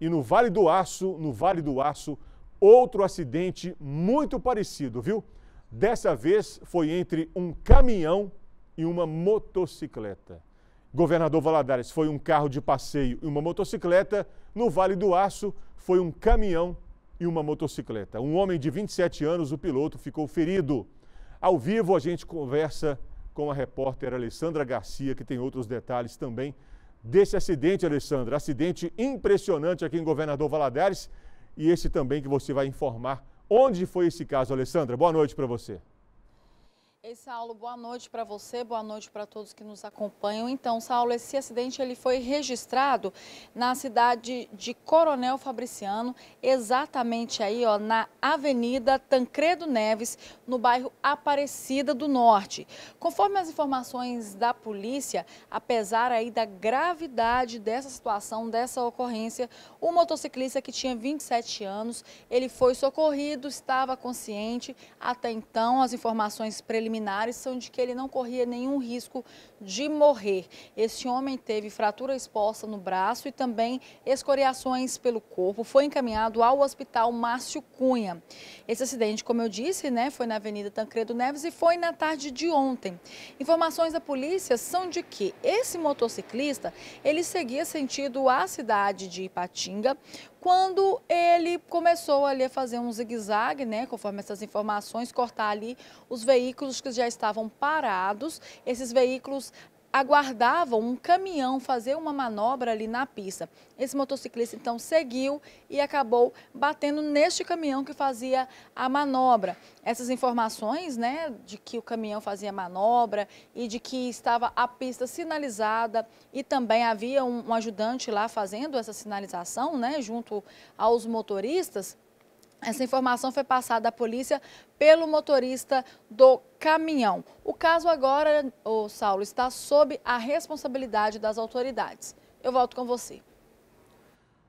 e no Vale do Aço, no Vale do Aço, outro acidente muito parecido, viu? Dessa vez foi entre um caminhão e uma motocicleta. Governador Valadares foi um carro de passeio e uma motocicleta. No Vale do Aço foi um caminhão e uma motocicleta. Um homem de 27 anos, o piloto, ficou ferido. Ao vivo, a gente conversa com a repórter Alessandra Garcia, que tem outros detalhes também desse acidente, Alessandra. Acidente impressionante aqui em Governador Valadares e esse também que você vai informar. Onde foi esse caso, Alessandra? Boa noite para você. Ei, Saulo, boa noite para você, boa noite para todos que nos acompanham. Então, Saulo, esse acidente ele foi registrado na cidade de Coronel Fabriciano, exatamente aí, ó, na Avenida Tancredo Neves, no bairro Aparecida do Norte. Conforme as informações da polícia, apesar aí da gravidade dessa situação, dessa ocorrência, o motociclista que tinha 27 anos, ele foi socorrido, estava consciente. Até então, as informações preliminares preliminares são de que ele não corria nenhum risco de morrer. Esse homem teve fratura exposta no braço e também escoriações pelo corpo. Foi encaminhado ao Hospital Márcio Cunha. Esse acidente, como eu disse, né, foi na Avenida Tancredo Neves e foi na tarde de ontem. Informações da polícia são de que esse motociclista, ele seguia sentido à cidade de Ipatinga, quando ele começou ali a fazer um zigue-zague, né, conforme essas informações, cortar ali os veículos cirúrgicas já estavam parados, esses veículos aguardavam um caminhão fazer uma manobra ali na pista. Esse motociclista então seguiu e acabou batendo neste caminhão que fazia a manobra. Essas informações, né, de que o caminhão fazia manobra e de que estava a pista sinalizada e também havia um, um ajudante lá fazendo essa sinalização, né, junto aos motoristas, essa informação foi passada à polícia pelo motorista do caminhão. O caso agora, o Saulo, está sob a responsabilidade das autoridades. Eu volto com você.